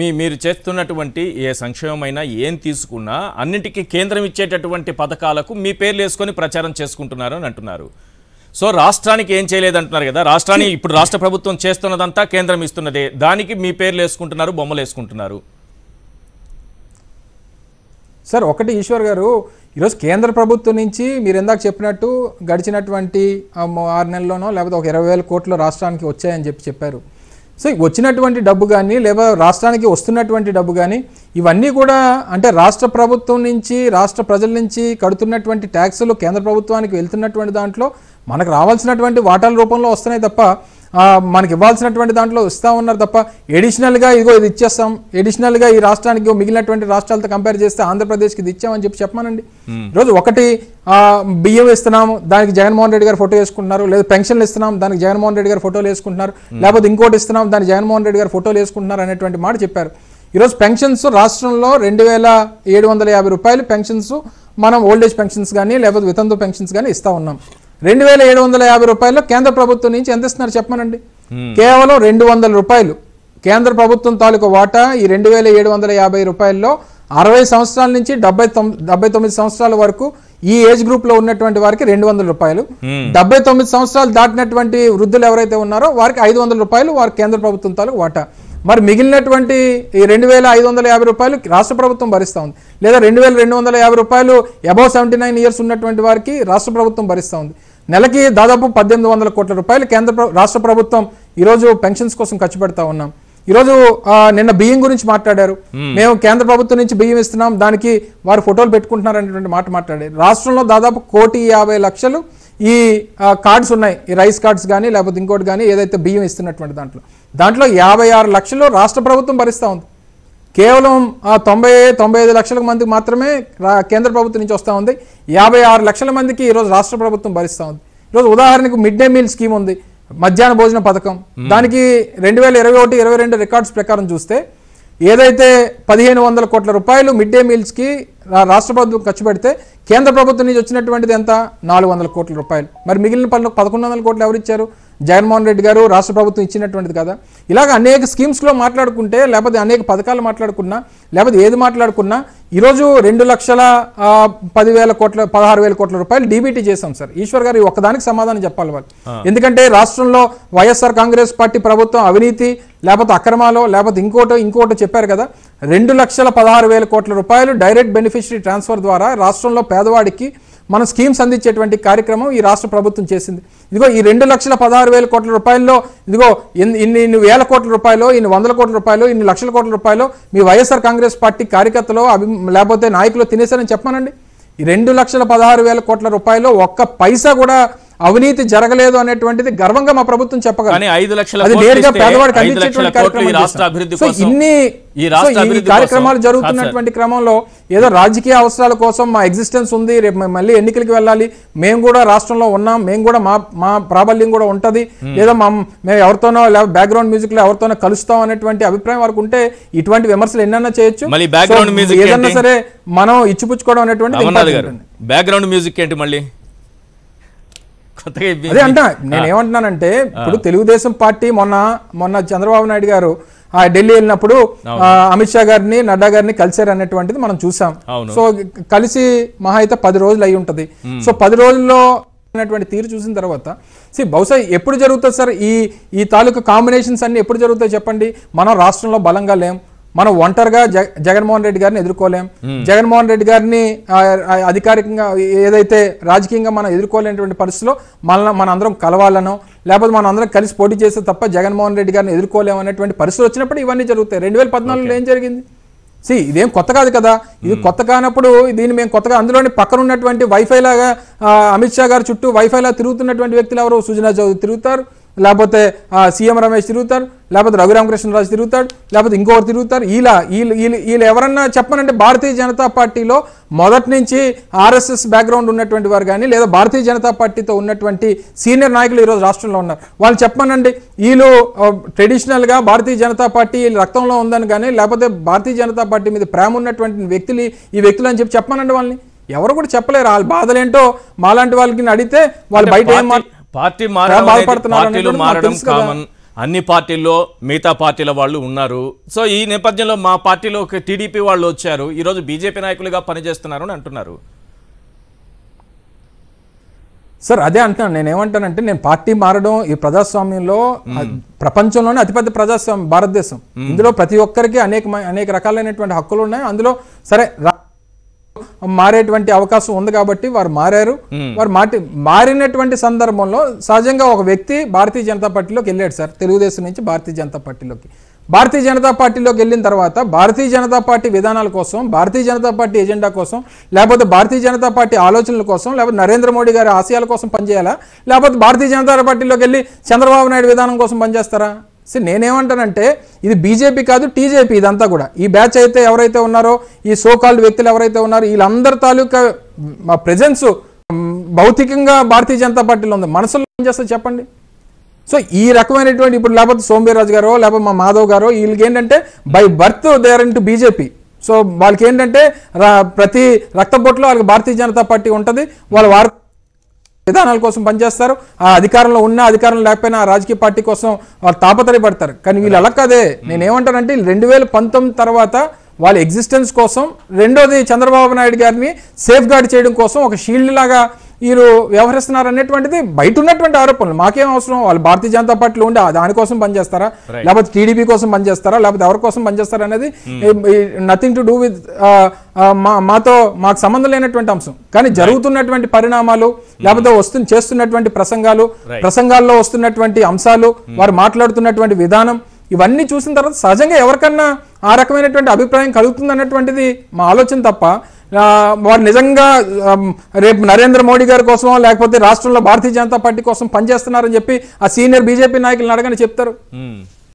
మీ మీరు చేస్తున్నటువంటి ఏ సంక్షేమమైనా ఏం తీసుకున్నా అన్నింటికీ కేంద్రం ఇచ్చేటటువంటి పథకాలకు మీ పేర్లు వేసుకొని ప్రచారం చేసుకుంటున్నారు అని అంటున్నారు సో రాష్ట్రానికి ఏం చేయలేదంటున్నారు కదా రాష్ట్రానికి ఇప్పుడు రాష్ట్ర ప్రభుత్వం చేస్తున్నదంతా కేంద్రం ఇస్తున్నదే దానికి మీ పేర్లు వేసుకుంటున్నారు బొమ్మలు వేసుకుంటున్నారు సార్ ఒకటి ఈశ్వర్ గారు ఈరోజు కేంద్ర ప్రభుత్వం నుంచి మీరు ఇందాక చెప్పినట్టు గడిచినటువంటి ఆరు నెలల్లోనో లేకపోతే ఒక ఇరవై వేల కోట్లు రాష్ట్రానికి వచ్చాయని చెప్పి చెప్పారు సో వచ్చినటువంటి డబ్బు కానీ లేదా రాష్ట్రానికి వస్తున్నటువంటి డబ్బు కానీ ఇవన్నీ కూడా అంటే రాష్ట్ర ప్రభుత్వం నుంచి రాష్ట్ర ప్రజల నుంచి కడుతున్నటువంటి ట్యాక్సులు కేంద్ర ప్రభుత్వానికి వెళ్తున్నటువంటి దాంట్లో మనకు రావాల్సినటువంటి వాటాల రూపంలో వస్తున్నాయి తప్ప మనకి ఇవ్వాల్సినటువంటి దాంట్లో ఇస్తూ ఉన్నారు తప్ప ఎడిషనల్గా ఇదిగో ఇది ఇచ్చేస్తాం ఎడిషనల్గా ఈ రాష్ట్రానికి మిగిలినటువంటి రాష్ట్రాలతో కంపేర్ చేస్తే ఆంధ్రప్రదేశ్కి ఇది ఇచ్చామని చెప్పి చెప్పమానండి ఈరోజు ఒకటి బియ్యం ఇస్తున్నాము దానికి జగన్మోహన్ రెడ్డి గారు ఫోటో వేసుకుంటున్నారు లేదా పెన్షన్లు ఇస్తున్నాం దానికి జగన్మోహన్ రెడ్డి గారు ఫోటోలు వేసుకుంటున్నారు లేకపోతే ఇంకోటి ఇస్తున్నాం దానికి జగన్మోహన్ రెడ్డి గారు ఫోటోలు వేసుకుంటున్నారు అనేటువంటి మాట చెప్పారు ఈరోజు పెన్షన్స్ రాష్ట్రంలో రెండు వేల ఏడు వందల యాభై రూపాయలు పెన్షన్స్ మనం ఓల్డేజ్ పెన్షన్స్ కానీ లేకపోతే వితంతు పెన్షన్స్ కానీ ఇస్తూ ఉన్నాం రెండు వేల ఏడు వందల యాభై రూపాయల్లో కేంద్ర ప్రభుత్వం నుంచి ఎంత ఇస్తున్నారు చెప్పనండి కేవలం రెండు వందల రూపాయలు కేంద్ర ప్రభుత్వం తాలూకు వాటా ఈ రెండు వేల ఏడు వందల యాభై రూపాయల్లో అరవై సంవత్సరాల నుంచి డెబ్బై డెబ్బై తొమ్మిది సంవత్సరాల వరకు ఈ ఏజ్ గ్రూప్ లో ఉన్నటువంటి వారికి రెండు వందల రూపాయలు డెబ్బై తొమ్మిది సంవత్సరాలు దాటినటువంటి వృద్ధులు ఎవరైతే ఉన్నారో వారికి ఐదు వందల రూపాయలు వారి కేంద్ర ప్రభుత్వం తాలూకు వాటా మరి మిగిలినటువంటి ఈ రెండు వేల ఐదు వందల యాభై రూపాయలు రాష్ట్ర ప్రభుత్వం భరిస్తా ఉంది లేదా రెండు వేల రెండు వందల యాభై రూపాయలు అబౌవ్ సెవెంటీ నైన్ ఇయర్స్ ఉన్నటువంటి వారికి రాష్ట్ర ప్రభుత్వం భరిస్తా ఉంది నెలకి దాదాపు పద్దెనిమిది వందల కోట్ల రూపాయలు కేంద్ర రాష్ట్ర ప్రభుత్వం ఈరోజు పెన్షన్స్ కోసం ఖర్చు పెడతా ఉన్నాం ఈరోజు నిన్న బియ్యం గురించి మాట్లాడారు మేము కేంద్ర ప్రభుత్వం నుంచి బియ్యం ఇస్తున్నాం దానికి వారు ఫోటోలు పెట్టుకుంటున్నారు అనేటువంటి మాట మాట్లాడారు రాష్ట్రంలో దాదాపు కోటి యాభై లక్షలు ఈ కార్డ్స్ ఉన్నాయి ఈ రైస్ కార్డ్స్ కానీ లేకపోతే ఇంకోటి కానీ ఏదైతే బియ్యం ఇస్తున్నటువంటి దాంట్లో దాంట్లో యాభై ఆరు లక్షలు రాష్ట్ర ప్రభుత్వం భరిస్తూ ఉంది కేవలం ఆ తొంభై తొంభై ఐదు లక్షల మందికి మాత్రమే కేంద్ర ప్రభుత్వం నుంచి వస్తూ ఉంది యాభై ఆరు లక్షల మందికి ఈరోజు రాష్ట్ర ప్రభుత్వం భరిస్తూ ఉంది ఈరోజు ఉదాహరణకు మిడ్ డే మీల్ స్కీమ్ ఉంది మధ్యాహ్న భోజన పథకం దానికి రెండు వేల ఇరవై ఒకటి ఇరవై రెండు రికార్డ్స్ ప్రకారం చూస్తే ఏదైతే పదిహేను వందల కోట్ల రూపాయలు మిడ్ డే మీల్స్కి రాష్ట్ర ప్రభుత్వం ఖర్చు పెడితే కేంద్ర ప్రభుత్వం నుంచి వచ్చినటువంటిది ఎంత నాలుగు వందల కోట్ల రూపాయలు మరి మిగిలిన పనులకు పదకొండు వందల కోట్లు ఎవరిచ్చారు జగన్మోహన్ రెడ్డి గారు రాష్ట్ర ప్రభుత్వం ఇచ్చినటువంటిది కదా ఇలాగ అనేక స్కీమ్స్లో మాట్లాడుకుంటే లేకపోతే అనేక పథకాలు మాట్లాడుకున్నా లేకపోతే ఏది మాట్లాడుకున్నా ఈరోజు రెండు లక్షల పదివేల కోట్ల పదహారు వేల కోట్ల రూపాయలు డీబీటీ చేశాం సార్ ఈశ్వర్ గారు ఒక్కదానికి సమాధానం చెప్పాలి వాళ్ళు ఎందుకంటే రాష్ట్రంలో వైఎస్ఆర్ కాంగ్రెస్ పార్టీ ప్రభుత్వం అవినీతి లేకపోతే అక్రమాలో లేకపోతే ఇంకోటో ఇంకోటో చెప్పారు కదా రెండు లక్షల పదహారు వేల కోట్ల రూపాయలు డైరెక్ట్ బెనిఫిషరీ ట్రాన్స్ఫర్ ద్వారా రాష్ట్రంలో పేదవాడికి మనం స్కీమ్స్ అందించేటువంటి కార్యక్రమం ఈ రాష్ట్ర ప్రభుత్వం చేసింది ఇదిగో ఈ రెండు లక్షల పదహారు వేల కోట్ల రూపాయల్లో ఇదిగో ఇన్ని ఇన్ని వేల కోట్ల రూపాయలు ఇన్ని వందల కోట్ల రూపాయలు ఇన్ని లక్షల కోట్ల రూపాయలు మీ వైఎస్ఆర్ కాంగ్రెస్ పార్టీ కార్యకర్తలు అభి లేకపోతే నాయకులు తినేశారని చెప్పానండి ఈ రెండు లక్షల పదహారు వేల కోట్ల రూపాయలు ఒక్క పైసా కూడా అవినీతి జరగలేదు అనేటువంటిది గర్వంగా మా ప్రభుత్వం చెప్పగలరు కార్యక్రమాలు జరుగుతున్నటువంటి క్రమంలో ఏదో రాజకీయ అవసరాల కోసం మా ఎగ్జిస్టెన్స్ ఉంది రేపు మళ్ళీ ఎన్నికలకు వెళ్ళాలి మేము కూడా రాష్ట్రంలో ఉన్నాం మేము కూడా మా మా ప్రాబల్యం కూడా ఉంటుంది లేదా మా మేము ఎవరితోనో బ్యాక్గ్రౌండ్ మ్యూజిక్ లో ఎవరితోనో కలుస్తాం అనేటువంటి అభిప్రాయం వరకు ఉంటే ఇటువంటి విమర్శలు ఎన్నైనా చేయొచ్చు ఏదన్నా సరే మనం ఇచ్చిపుచ్చుకోవడం అనేటువంటి బ్యాక్గ్రౌండ్ మ్యూజిక్ ఏంటి మళ్ళీ అదే అంటా నేనేమంటున్నానంటే ఇప్పుడు తెలుగుదేశం పార్టీ మొన్న మొన్న చంద్రబాబు నాయుడు గారు ఆ ఢిల్లీ వెళ్ళినప్పుడు అమిత్ షా గారిని నడ్డా గారిని కలిశారు అనేటువంటిది మనం చూసాం సో కలిసి మహా అయితే పది రోజులు అయి ఉంటది సో పది రోజుల్లో అనేటువంటి తీరు చూసిన తర్వాత సి బహుశా ఎప్పుడు జరుగుతుంది సార్ ఈ ఈ తాలూకు కాంబినేషన్స్ అన్ని ఎప్పుడు జరుగుతాయి చెప్పండి మనం రాష్ట్రంలో బలంగా లేం మనం ఒంటరిగా జగ జగన్మోహన్ రెడ్డి గారిని ఎదుర్కోలేం జగన్మోహన్ రెడ్డి గారిని అధికారికంగా ఏదైతే రాజకీయంగా మనం ఎదుర్కోలేనటువంటి పరిస్థితిలో మన మన అందరం కలవాలనో లేకపోతే మనం అందరం కలిసి పోటీ చేస్తే తప్ప జగన్మోహన్ రెడ్డి గారిని ఎదుర్కోలేం అనేటువంటి పరిస్థితులు వచ్చినప్పుడు ఇవన్నీ జరుగుతాయి రెండు వేల పద్నాలుగులో ఏం జరిగింది సి ఇదేం కొత్త కాదు కదా ఇది కొత్త కానప్పుడు దీన్ని మేము కొత్తగా అందులోని పక్కన ఉన్నటువంటి వైఫై లాగా అమిత్ షా గారు చుట్టూ వైఫై లాగా తిరుగుతున్నటువంటి వ్యక్తులు ఎవరు సుజనా చౌదరి తిరుగుతారు లేకపోతే సీఎం రమేష్ తిరుగుతారు లేకపోతే రఘురామకృష్ణరాజు తిరుగుతాడు లేకపోతే ఇంకొకరు తిరుగుతారు ఇలా వీళ్ళు వీళ్ళు వీళ్ళు ఎవరన్నా చెప్పనంటే భారతీయ జనతా పార్టీలో మొదటి నుంచి ఆర్ఎస్ఎస్ బ్యాక్గ్రౌండ్ ఉన్నటువంటి వారు కానీ లేదా భారతీయ జనతా పార్టీతో ఉన్నటువంటి సీనియర్ నాయకులు ఈరోజు రాష్ట్రంలో ఉన్నారు వాళ్ళు చెప్పనండి వీళ్ళు ట్రెడిషనల్గా భారతీయ జనతా పార్టీ రక్తంలో ఉందని కానీ లేకపోతే భారతీయ జనతా పార్టీ మీద ప్రేమ ఉన్నటువంటి వ్యక్తులు ఈ వ్యక్తులు అని చెప్పి చెప్పనండి వాళ్ళని ఎవరు కూడా చెప్పలేరు వాళ్ళ బాధలేంటో మాలాంటి వాళ్ళకి అడిగితే వాళ్ళు బయట ఏం పార్టీ పార్టీలు మారడం కామన్ అన్ని పార్టీల్లో మిగతా పార్టీల వాళ్ళు ఉన్నారు సో ఈ నేపథ్యంలో మా పార్టీలో ఒక టీడీపీ వాళ్ళు వచ్చారు ఈరోజు బీజేపీ నాయకులుగా పనిచేస్తున్నారు అని అంటున్నారు సార్ అదే అంటున్నాను నేను ఏమంటానంటే నేను పార్టీ మారడం ఈ ప్రజాస్వామ్యంలో ప్రపంచంలోనే అతిపెద్ద ప్రజాస్వామ్యం భారతదేశం ఇందులో ప్రతి ఒక్కరికి అనేక అనేక రకాలైనటువంటి హక్కులు ఉన్నాయి అందులో సరే మారేటువంటి అవకాశం ఉంది కాబట్టి వారు మారారు వారు మాటి మారినటువంటి సందర్భంలో సహజంగా ఒక వ్యక్తి భారతీయ జనతా పార్టీలోకి వెళ్ళాడు సార్ తెలుగుదేశం నుంచి భారతీయ జనతా పార్టీలోకి భారతీయ జనతా పార్టీలోకి వెళ్ళిన తర్వాత భారతీయ జనతా పార్టీ విధానాల కోసం భారతీయ జనతా పార్టీ ఎజెండా కోసం లేకపోతే భారతీయ జనతా పార్టీ ఆలోచనల కోసం లేకపోతే నరేంద్ర మోడీ గారి ఆశయాల కోసం పనిచేయాలా లేకపోతే భారతీయ జనతా పార్టీలోకి వెళ్ళి చంద్రబాబు నాయుడు విధానం కోసం పనిచేస్తారా సో నేనేమంటానంటే ఇది బీజేపీ కాదు టీజేపీ ఇదంతా కూడా ఈ బ్యాచ్ అయితే ఎవరైతే ఉన్నారో ఈ సోకాల్డ్ వ్యక్తులు ఎవరైతే ఉన్నారో వీళ్ళందరి తాలూకా మా ప్రజెన్స్ భౌతికంగా భారతీయ జనతా పార్టీలో ఉంది మనసులో ఏం చేస్తారు చెప్పండి సో ఈ రకమైనటువంటి ఇప్పుడు లేకపోతే సోంబీరాజు గారో లేకపోతే మా మాధవ్ గారో వీళ్ళకి ఏంటంటే by birth there to BJP so వాళ్ళకి ఏంటంటే ప్రతి రక్తపోట్లో వాళ్ళకి భారతీయ జనతా పార్టీ ఉంటుంది వాళ్ళ వార్త విధానాల కోసం పనిచేస్తారు ఆ అధికారంలో ఉన్న అధికారం లేకపోయినా రాజకీయ పార్టీ కోసం వారు తాపత్రయపడతారు కానీ వీళ్ళు అలా కాదే నేనేమంటానంటే రెండు వేల పంతొమ్మిది తర్వాత వాళ్ళ ఎగ్జిస్టెన్స్ కోసం రెండోది చంద్రబాబు నాయుడు గారిని సేఫ్ గార్డ్ చేయడం కోసం ఒక షీల్డ్ లాగా వీరు వ్యవహరిస్తున్నారు అనేటువంటిది బయట ఉన్నటువంటి ఆరోపణలు మాకేం అవసరం వాళ్ళు భారతీయ జనతా పార్టీలో ఉండి దానికోసం పనిచేస్తారా లేకపోతే టీడీపీ కోసం పనిచేస్తారా లేకపోతే ఎవరి కోసం పనిచేస్తారా అనేది నథింగ్ టు డూ విత్ మాతో మాకు సంబంధం లేనటువంటి అంశం కానీ జరుగుతున్నటువంటి పరిణామాలు లేకపోతే hmm. వస్తు చేస్తున్నటువంటి ప్రసంగాలు ప్రసంగాల్లో వస్తున్నటువంటి అంశాలు hmm. వారు మాట్లాడుతున్నటువంటి విధానం ఇవన్నీ చూసిన తర్వాత సహజంగా ఎవరికన్నా ఆ రకమైనటువంటి అభిప్రాయం కలుగుతుంది అన్నటువంటిది మా ఆలోచన తప్ప వారు నిజంగా రేపు నరేంద్ర మోడీ గారి కోసం లేకపోతే రాష్ట్రంలో భారతీయ జనతా పార్టీ కోసం పనిచేస్తున్నారని చెప్పి ఆ సీనియర్ బీజేపీ నాయకులను అడగని చెప్తారు